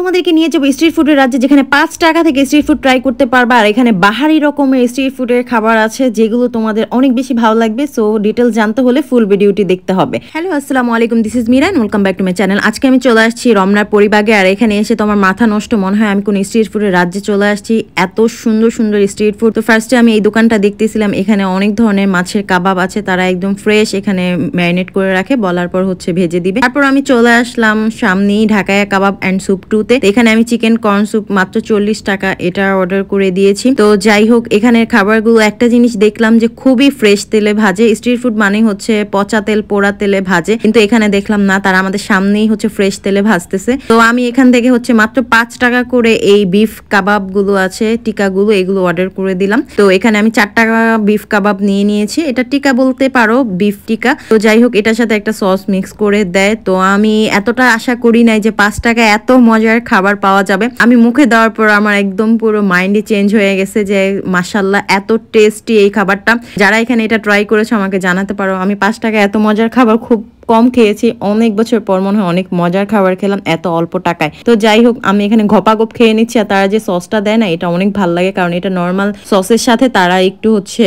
তোমাদেরকে নিয়ে যাবো স্ট্রিট ফুডের রাজ্যে যেখানে পাঁচ টাকা থেকে স্ট্রিট ফুড ট্রাই করতে পারবা আর এখানে বাহারি রকমের স্ট্রিট ফুডের খাবার আছে যেগুলো তোমাদের অনেক বেশি ভালো লাগবে সো ডিটেলস জানতে হলে ফুল ভিডিওটি দেখতে হবে হ্যালো আসসালামু আলাইকুম this is Miran welcome back to my channel আজকে আমি চলে আসছি রমনার পরিবাগে আর এখানে এসে তোমার মাথা নষ্ট মনে হয় আমি কোন স্ট্রিট ফুডের রাজ্যে চলে আসছি এত সুন্দর সুন্দর স্ট্রিট ফুড তো ফার্স্টে আমি এই দোকানটা দেখতেছিলাম এখানে অনেক ধরনের মাছের কাবাব আছে তারা একদম ফ্রেশ এখানে ম্যারিনেট করে রাখে বলার পর হচ্ছে ভেজে দিবে তারপর আমি চলে আসলাম সামনেই ঢাকায় কাবাব অ্যান্ড সুপ টু মেনুতে এখানে আমি চিকেন কর্ন স্যুপ মাত্র চল্লিশ টাকা এটা অর্ডার করে দিয়েছি তো যাই হোক এখানের খাবারগুলো একটা জিনিস দেখলাম যে খুবই ফ্রেশ তেলে ভাজে স্ট্রিট ফুড মানে হচ্ছে পচা তেল পোড়া তেলে ভাজে কিন্তু এখানে দেখলাম না তারা আমাদের সামনেই হচ্ছে ফ্রেশ তেলে ভাজতেছে তো আমি এখান থেকে হচ্ছে মাত্র পাঁচ টাকা করে এই বিফ কাবাব গুলো আছে টিকাগুলো এগুলো অর্ডার করে দিলাম তো এখানে আমি চার টাকা বিফ কাবাব নিয়ে নিয়েছি এটা টিকা বলতে পারো বিফ টিকা তো যাই হোক এটার সাথে একটা সস মিক্স করে দেয় তো আমি এতটা আশা করি নাই যে পাঁচ টাকা এত মজার মজার খাবার পাওয়া যাবে আমি মুখে দেওয়ার পর আমার একদম পুরো মাইন্ডে চেঞ্জ হয়ে গেছে যে মাসাল্লাহ এত টেস্টি এই খাবারটা যারা এখানে এটা ট্রাই করেছো আমাকে জানাতে পারো আমি পাঁচ টাকা এত মজার খাবার খুব কম খেয়েছি অনেক বছর পর মনে হয় অনেক মজার খাবার খেলাম এত অল্প টাকায় তো যাই হোক আমি এখানে গোপ খেয়ে নিচ্ছি আর তারা যে সসটা দেয় না এটা অনেক ভাল লাগে কারণ এটা নর্মাল সসের সাথে তারা একটু হচ্ছে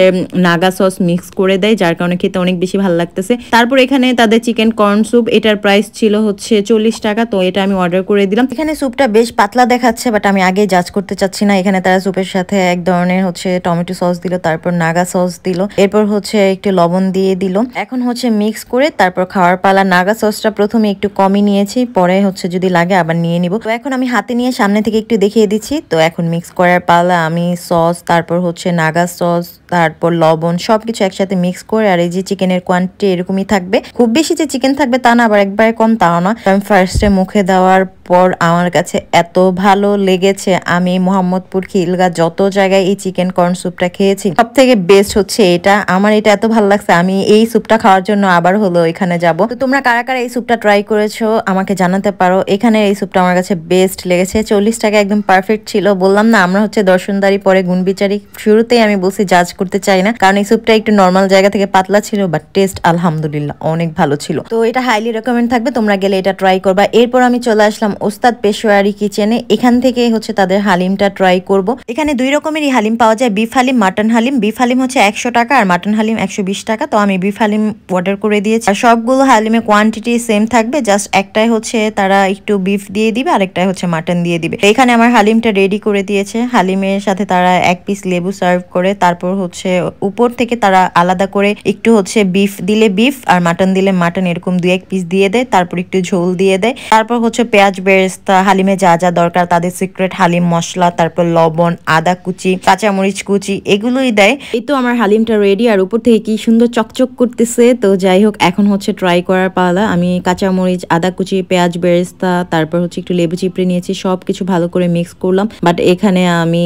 নাগা সস মিক্স করে দেয় যার কারণে খেতে অনেক বেশি ভাল লাগতেছে তারপর এখানে তাদের চিকেন কর্ন স্যুপ এটার প্রাইস ছিল হচ্ছে চল্লিশ টাকা তো এটা আমি অর্ডার করে দিলাম এখানে স্যুপটা বেশ পাতলা দেখাচ্ছে বাট আমি আগে জাজ করতে চাচ্ছি না এখানে তারা স্যুপের সাথে এক ধরনের হচ্ছে টমেটো সস দিল তারপর নাগা সস দিল এরপর হচ্ছে একটু লবণ দিয়ে দিল এখন হচ্ছে মিক্স করে তারপর খাওয়া খাওয়ার পালা নাগা সসটা প্রথমে একটু কমই নিয়েছি পরে হচ্ছে যদি লাগে আবার নিয়ে নিব তো এখন আমি হাতে নিয়ে সামনে থেকে একটু দেখিয়ে দিচ্ছি তো এখন মিক্স করার পালা আমি সস তারপর হচ্ছে নাগা সস তারপর লবণ সব কিছু একসাথে মিক্স করে আর এই যে চিকেনের কোয়ান্টিটি এরকমই থাকবে খুব বেশি যে চিকেন থাকবে তা না আবার একবারে কম তাও না আমি ফার্স্টে মুখে দেওয়ার পর আমার কাছে এত ভালো লেগেছে আমি মোহাম্মদপুর খিলগা যত জায়গায় এই চিকেন কর্ন স্যুপটা খেয়েছি সব থেকে বেস্ট হচ্ছে এটা আমার এটা এত ভালো লাগছে আমি এই স্যুপটা খাওয়ার জন্য আবার হলো এখানে যাব তো তোমরা কারা কারা এই স্যুপটা ট্রাই করেছো আমাকে জানাতে পারো এখানে এই স্যুপটা আমার কাছে বেস্ট লেগেছে চল্লিশ টাকা একদম পারফেক্ট ছিল বললাম না আমরা হচ্ছে দর্শনদারি পরে গুণবিচারি শুরুতেই আমি বলছি জাজ করতে চাই না কারণ এই স্যুপটা একটু নর্মাল জায়গা থেকে পাতলা ছিল বাট টেস্ট আলহামদুলিল্লাহ অনেক ভালো ছিল তো এটা হাইলি রেকমেন্ড থাকবে তোমরা গেলে এটা ট্রাই করবা এরপর আমি চলে আসলাম ওস্তাদ পেশোয়ারি কিচেনে এখান থেকে হচ্ছে তাদের হালিমটা ট্রাই করব এখানে দুই রকমেরই হালিম পাওয়া যায় beef haleem mutton haleem beef haleem হচ্ছে একশো টাকা আর মাটন হালিম একশো টাকা তো আমি বিফ হালিম অর্ডার করে দিয়েছি আর সবগুলো হালিমের কোয়ান্টিটি সেম থাকবে জাস্ট একটাই হচ্ছে তারা একটু বিফ দিয়ে দিবে আরেকটাই হচ্ছে মাটন দিয়ে দিবে এখানে আমার হালিমটা রেডি করে দিয়েছে হালিমের সাথে তারা এক পিস লেবু সার্ভ করে তারপর হচ্ছে উপর থেকে তারা আলাদা করে একটু হচ্ছে বিফ দিলে বিফ আর মাটন দিলে মাটন এরকম দু এক পিস দিয়ে দেয় তারপর একটু ঝোল দিয়ে দেয় তারপর হচ্ছে পেঁয়াজ বেরেস্তা হালিমে যা যা দরকার তাদের সিক্রেট হালিম মশলা তারপর লবণ আদা কুচি কাঁচামরিচ কুচি এগুলোই দেয় এই তো আমার হালিমটা রেডি আর উপর থেকে কি সুন্দর চকচক করতেছে তো যাই হোক এখন হচ্ছে ট্রাই করার পালা আমি কাঁচামরিচ আদা কুচি পেঁয়াজ বেরেস্তা তারপর হচ্ছে একটু লেবু চিপড়ে নিয়েছি সব কিছু ভালো করে মিক্স করলাম বাট এখানে আমি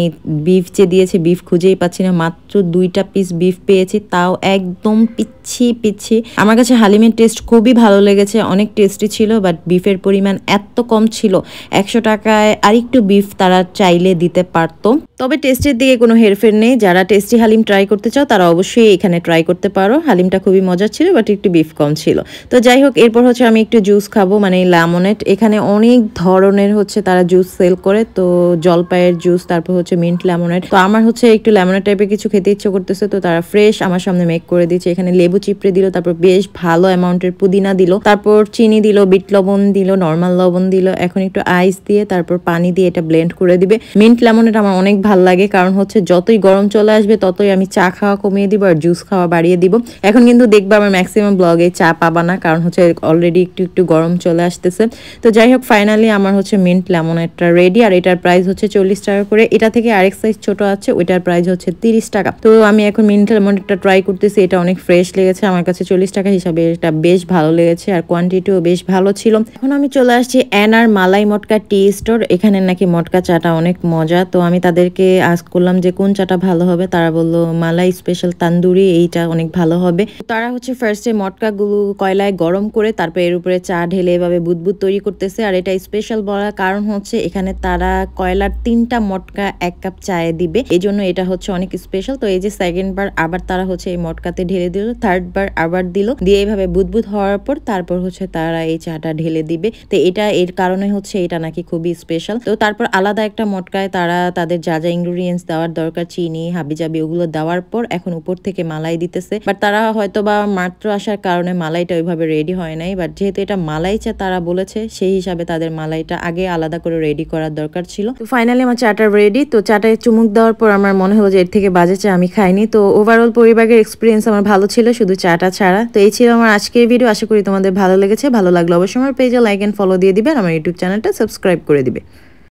বিফ যে দিয়েছি বিফ খুঁজেই পাচ্ছি না মাত্র দুইটা পিস বিফ পেয়েছি তাও একদম পিচ্ছি পিচ্ছি আমার কাছে হালিমের টেস্ট খুবই ভালো লেগেছে অনেক টেস্টি ছিল বাট বিফের পরিমাণ এত কম কম ছিল একশো টাকায় আরেকটু বিফ তারা চাইলে দিতে পারতো তবে টেস্টের দিকে কোনো হেরফের নেই যারা টেস্টি হালিম ট্রাই করতে চাও তারা অবশ্যই এখানে ট্রাই করতে পারো হালিমটা খুবই মজার ছিল বাট একটু বিফ কম ছিল তো যাই হোক এরপর হচ্ছে আমি একটু জুস খাবো মানে ল্যামোনেট এখানে অনেক ধরনের হচ্ছে তারা জুস সেল করে তো জলপাইয়ের জুস তারপর হচ্ছে মিন্ট লেমনেট তো আমার হচ্ছে একটু লেমনেট টাইপের কিছু খেতে ইচ্ছে করতেছে তো তারা ফ্রেশ আমার সামনে মেক করে দিচ্ছে এখানে লেবু চিপড়ে দিল তারপর বেশ ভালো অ্যামাউন্টের পুদিনা দিল তারপর চিনি দিল বিট লবণ দিল নর্মাল লবণ দিল এখন একটু আইস দিয়ে তারপর পানি দিয়ে এটা ব্লেন্ড করে দিবে মিন্ট লেমনেট আমার অনেক ভালো ভাল লাগে কারণ হচ্ছে যতই গরম চলে আসবে ততই আমি চা খাওয়া কমিয়ে দিব আর জুস খাওয়া বাড়িয়ে দিব এখন কিন্তু দেখবো আমার ম্যাক্সিমাম ব্লগে চা পাবা না কারণ হচ্ছে অলরেডি একটু একটু গরম চলে আসতেছে তো যাই হোক ফাইনালি আমার হচ্ছে মিন্ট একটা রেডি আর এটার প্রাইস হচ্ছে চল্লিশ টাকা করে এটা থেকে আরেক সাইজ ছোট আছে ওইটার প্রাইস হচ্ছে তিরিশ টাকা তো আমি এখন মিন্ট একটা ট্রাই করতেছি এটা অনেক ফ্রেশ লেগেছে আমার কাছে চল্লিশ টাকা হিসাবে এটা বেশ ভালো লেগেছে আর কোয়ান্টিটিও বেশ ভালো ছিল এখন আমি চলে আসছি অ্যান আর মালাই মটকা টি স্টোর এখানে নাকি মটকা চাটা অনেক মজা তো আমি তাদেরকে তাদেরকে আজ করলাম যে কোন চাটা ভালো হবে তারা বললো মালাই স্পেশাল তান্দুরি এইটা অনেক ভালো হবে তারা হচ্ছে ফার্স্টে মটকাগুলো কয়লায় গরম করে তারপর এর উপরে চা ঢেলে এভাবে বুদবুদ তৈরি করতেছে আর এটা স্পেশাল বলার কারণ হচ্ছে এখানে তারা কয়লার তিনটা মটকা এক কাপ চায়ে দিবে এই জন্য এটা হচ্ছে অনেক স্পেশাল তো এই যে সেকেন্ড বার আবার তারা হচ্ছে এই মটকাতে ঢেলে দিল থার্ড বার আবার দিল দিয়ে এইভাবে বুদবুদ হওয়ার পর তারপর হচ্ছে তারা এই চাটা ঢেলে দিবে তো এটা এর কারণে হচ্ছে এটা নাকি খুবই স্পেশাল তো তারপর আলাদা একটা মটকায় তারা তাদের যা যা ইনগ্রিডিয়েন্টস দেওয়ার দরকার চিনি হাবিজাবি ওগুলো দেওয়ার পর এখন উপর থেকে মালাই দিতেছে বাট তারা হয়তো বা মাত্র আসার কারণে মালাইটা ওইভাবে রেডি হয় নাই বাট যেহেতু এটা মালাই চা তারা বলেছে সেই হিসাবে তাদের মালাইটা আগে আলাদা করে রেডি করার দরকার ছিল তো ফাইনালি আমার চাটা রেডি তো চাটায় চুমুক দেওয়ার পর আমার মনে হলো যে এর থেকে বাজে চা আমি খাইনি তো ওভারঅল পরিবারের এক্সপিরিয়েন্স আমার ভালো ছিল শুধু চাটা ছাড়া তো এই ছিল আমার আজকের ভিডিও আশা করি তোমাদের ভালো লেগেছে ভালো লাগলো অবশ্যই আমার পেজে লাইক অ্যান্ড ফলো দিয়ে দিবেন আমার ইউটিউব চ্যানেলটা সাবস্ক্রাইব করে দিবে